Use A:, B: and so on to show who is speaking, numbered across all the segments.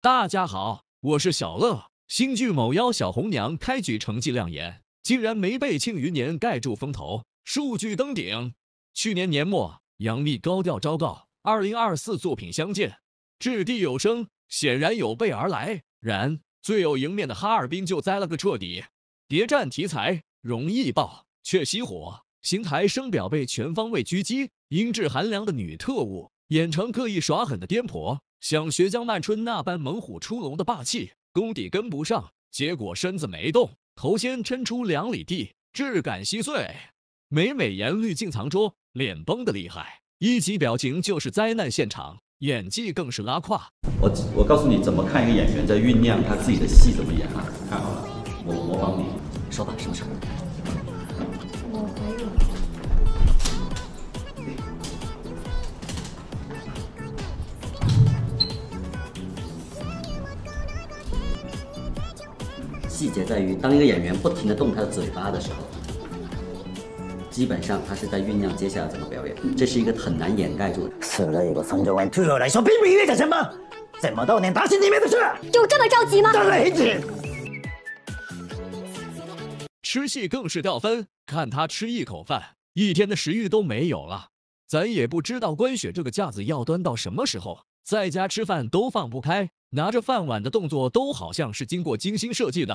A: 大家好，我是小乐。新剧《某妖小红娘》开局成绩亮眼，竟然没被《庆余年》盖住风头，数据登顶。去年年末，杨幂高调昭告《二零二四作品相见》，掷地有声，显然有备而来。然最有赢面的哈尔滨就栽了个彻底。谍战题材容易爆，却熄火。邢台声表被全方位狙击，音质寒凉的女特务，演成刻意耍狠的颠婆。想学江曼春那般猛虎出笼的霸气，功底跟不上，结果身子没动，头先抻出两里地，质感稀碎。没美颜滤镜藏拙，脸绷得厉害，一级表情就是灾难现场，演技更是拉胯。我我告诉你，怎么看一个演员在酝酿他自己的戏怎么演啊？看好了，我模仿你，说吧，什么事儿？在于当一个演员不停地动他的嘴巴的时候，基本上他是在酝酿接下来怎么表演。这是一个很难掩盖住的。死了一个宋朝文，对我来说并不意味着什么。怎么多年打死你们的事，有这么着急吗？吃戏更是掉分，看他吃一口饭，一天的食欲都没有了。咱也不知道关雪这个架子要端到什么时候，在家吃饭都放不开，拿着饭碗的动作都好像是经过精心设计的。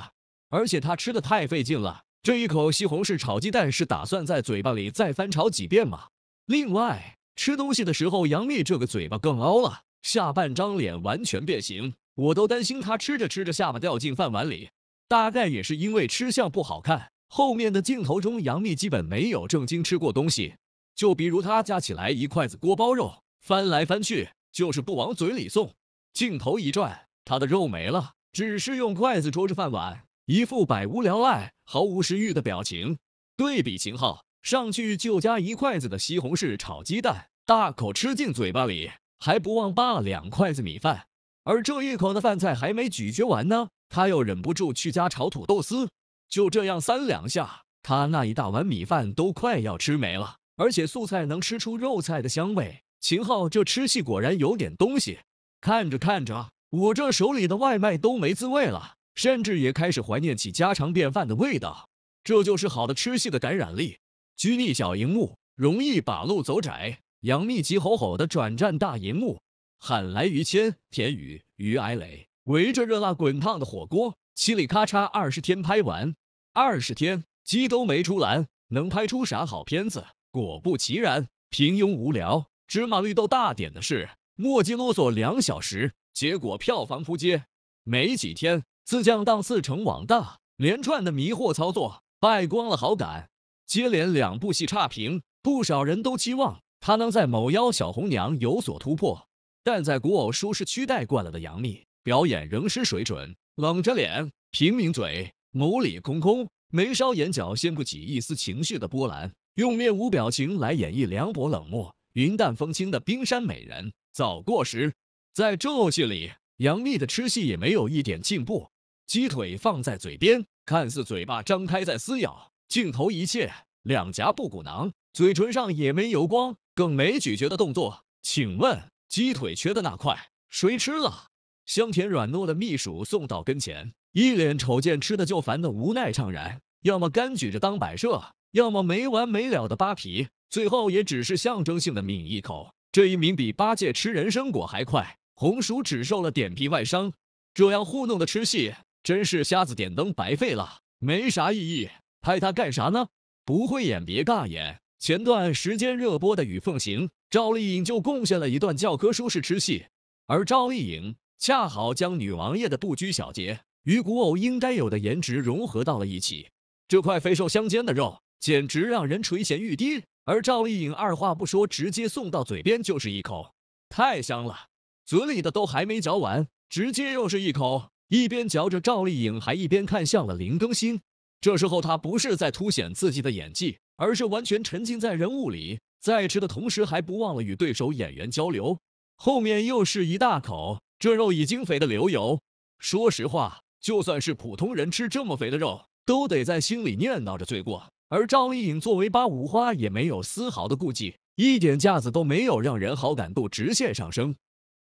A: 而且他吃的太费劲了，这一口西红柿炒鸡蛋是打算在嘴巴里再翻炒几遍吗？另外吃东西的时候，杨幂这个嘴巴更凹了，下半张脸完全变形，我都担心她吃着吃着下巴掉进饭碗里。大概也是因为吃相不好看，后面的镜头中，杨幂基本没有正经吃过东西。就比如她夹起来一筷子锅包肉，翻来翻去就是不往嘴里送，镜头一转，她的肉没了，只是用筷子戳着饭碗。一副百无聊赖、毫无食欲的表情。对比秦昊上去就夹一筷子的西红柿炒鸡蛋，大口吃进嘴巴里，还不忘扒了两筷子米饭。而这一口的饭菜还没咀嚼完呢，他又忍不住去夹炒土豆丝。就这样三两下，他那一大碗米饭都快要吃没了。而且素菜能吃出肉菜的香味，秦昊这吃戏果然有点东西。看着看着，我这手里的外卖都没滋味了。甚至也开始怀念起家常便饭的味道，这就是好的吃戏的感染力。拘泥小荧幕，容易把路走窄。杨幂急吼吼的转战大荧幕，喊来于谦、田雨、于艾磊，围着热辣滚烫的火锅，嘁里咔嚓二十天拍完。二十天，鸡都没出栏，能拍出啥好片子？果不其然，平庸无聊，芝麻绿豆大点的事，墨迹啰嗦两小时，结果票房扑街。没几天。自降档次成网大，连串的迷惑操作败光了好感。接连两部戏差评，不少人都期望他能在《某妖小红娘》有所突破。但在古偶舒适区待惯了的杨幂，表演仍是水准。冷着脸，平民嘴，眸里空空，眉梢眼角掀不起一丝情绪的波澜，用面无表情来演绎凉薄冷漠、云淡风轻的冰山美人，早过时。在正偶戏里，杨幂的吃戏也没有一点进步。鸡腿放在嘴边，看似嘴巴张开在撕咬，镜头一切，两颊不鼓囊，嘴唇上也没油光，更没咀嚼的动作。请问鸡腿缺的那块谁吃了？香甜软糯的蜜薯送到跟前，一脸瞅见吃的就烦的无奈怅然，要么干举着当摆设，要么没完没了的扒皮，最后也只是象征性的抿一口。这一抿比八戒吃人参果还快，红薯只受了点皮外伤，这样糊弄的吃戏。真是瞎子点灯，白费了，没啥意义，拍他干啥呢？不会演别尬演。前段时间热播的《与凤行》，赵丽颖就贡献了一段教科书式吃戏，而赵丽颖恰好将女王爷的不拘小节与古偶应该有的颜值融合到了一起，这块肥瘦相间的肉简直让人垂涎欲滴，而赵丽颖二话不说，直接送到嘴边就是一口，太香了，嘴里的都还没嚼完，直接又是一口。一边嚼着赵丽颖，还一边看向了林更新。这时候他不是在凸显自己的演技，而是完全沉浸在人物里，在吃的同时还不忘了与对手演员交流。后面又是一大口，这肉已经肥得流油。说实话，就算是普通人吃这么肥的肉，都得在心里念叨着罪过。而赵丽颖作为八五花，也没有丝毫的顾忌，一点架子都没有，让人好感度直线上升。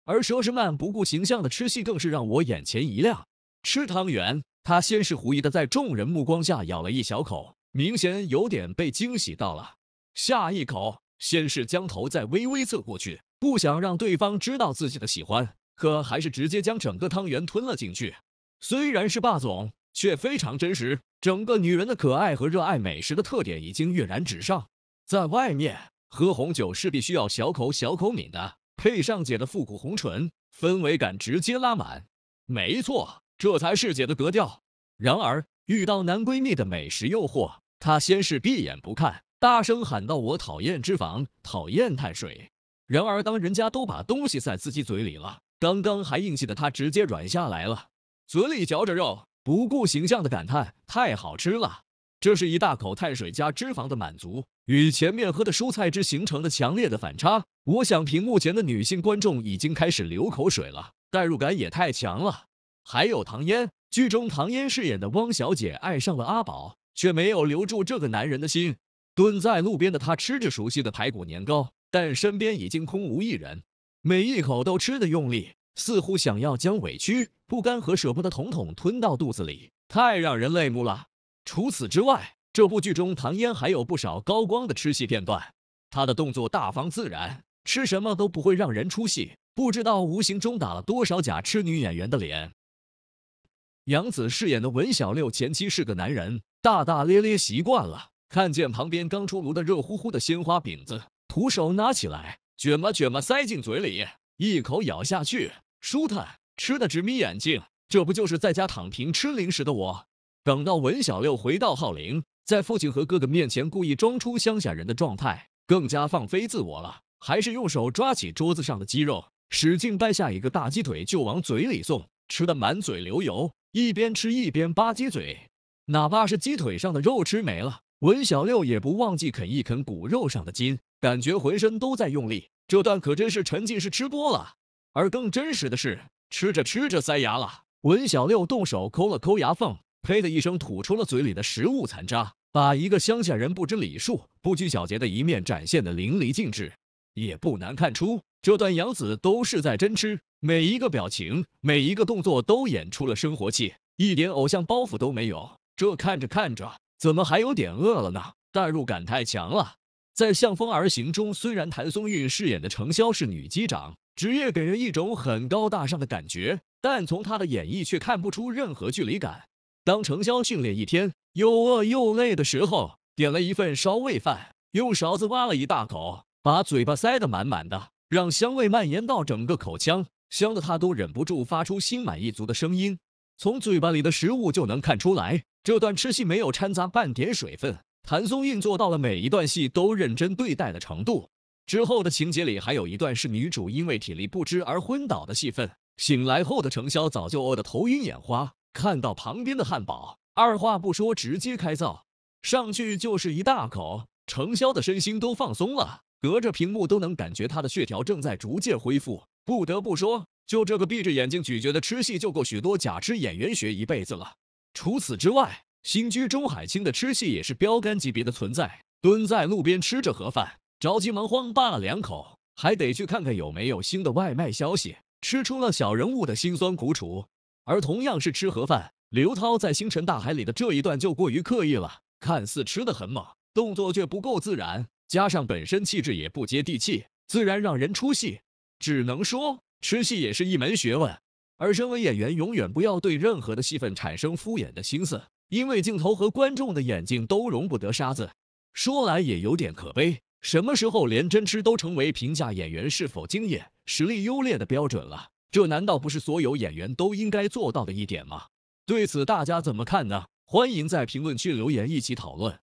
A: 而佘诗曼不顾形象的吃戏更是让我眼前一亮。吃汤圆，她先是狐疑的在众人目光下咬了一小口，明显有点被惊喜到了。下一口，先是将头再微微侧过去，不想让对方知道自己的喜欢，可还是直接将整个汤圆吞了进去。虽然是霸总，却非常真实，整个女人的可爱和热爱美食的特点已经跃然纸上。在外面喝红酒，是必须要小口小口抿的。配上姐的复古红唇，氛围感直接拉满。没错，这才是姐的格调。然而遇到男闺蜜的美食诱惑，她先是闭眼不看，大声喊道：“我讨厌脂肪，讨厌碳水。”然而当人家都把东西塞自己嘴里了，刚刚还硬气的她直接软下来了，嘴里嚼着肉，不顾形象的感叹：“太好吃了。”这是一大口碳水加脂肪的满足，与前面喝的蔬菜汁形成了强烈的反差。我想屏幕前的女性观众已经开始流口水了，代入感也太强了。还有唐嫣，剧中唐嫣饰演的汪小姐爱上了阿宝，却没有留住这个男人的心。蹲在路边的她吃着熟悉的排骨年糕，但身边已经空无一人。每一口都吃得用力，似乎想要将委屈、不甘和舍不得统统吞到肚子里，太让人泪目了。除此之外，这部剧中唐嫣还有不少高光的吃戏片段，她的动作大方自然，吃什么都不会让人出戏，不知道无形中打了多少假吃女演员的脸。杨紫饰演的文小六前妻是个男人，大大咧咧习惯了，看见旁边刚出炉的热乎乎的鲜花饼子，徒手拿起来，卷吧卷吧塞进嘴里，一口咬下去，舒坦，吃的直眯眼睛，这不就是在家躺平吃零食的我？等到文小六回到号陵，在父亲和哥哥面前故意装出乡下人的状态，更加放飞自我了。还是用手抓起桌子上的鸡肉，使劲掰下一个大鸡腿就往嘴里送，吃的满嘴流油，一边吃一边吧唧嘴。哪怕是鸡腿上的肉吃没了，文小六也不忘记啃一啃骨肉上的筋，感觉浑身都在用力。这段可真是沉浸式吃播了。而更真实的是，吃着吃着塞牙了，文小六动手抠了抠牙缝。呸的一声，吐出了嘴里的食物残渣，把一个乡下人不知礼数、不拘小节的一面展现的淋漓尽致。也不难看出，这段杨紫都是在真吃，每一个表情，每一个动作都演出了生活气，一点偶像包袱都没有。这看着看着，怎么还有点饿了呢？代入感太强了。在《向风而行》中，虽然谭松韵饰演的程潇是女机长，职业给人一种很高大上的感觉，但从她的演绎却看不出任何距离感。当程潇训练一天又饿又累的时候，点了一份烧味饭，用勺子挖了一大口，把嘴巴塞得满满的，让香味蔓延到整个口腔，香的他都忍不住发出心满意足的声音。从嘴巴里的食物就能看出来，这段吃戏没有掺杂半点水分。谭松韵做到了每一段戏都认真对待的程度。之后的情节里还有一段是女主因为体力不支而昏倒的戏份，醒来后的程潇早就饿得头晕眼花。看到旁边的汉堡，二话不说直接开灶，上去就是一大口。程潇的身心都放松了，隔着屏幕都能感觉他的血条正在逐渐恢复。不得不说，就这个闭着眼睛咀嚼的吃戏，就够许多假吃演员学一辈子了。除此之外，新剧钟海清的吃戏也是标杆级别的存在。蹲在路边吃着盒饭，着急忙慌扒了两口，还得去看看有没有新的外卖消息，吃出了小人物的辛酸苦楚。而同样是吃盒饭，刘涛在《星辰大海》里的这一段就过于刻意了，看似吃的很猛，动作却不够自然，加上本身气质也不接地气，自然让人出戏。只能说，吃戏也是一门学问。而身为演员，永远不要对任何的戏份产生敷衍的心思，因为镜头和观众的眼睛都容不得沙子。说来也有点可悲，什么时候连真吃都成为评价演员是否敬业、实力优劣的标准了？这难道不是所有演员都应该做到的一点吗？对此大家怎么看呢？欢迎在评论区留言一起讨论。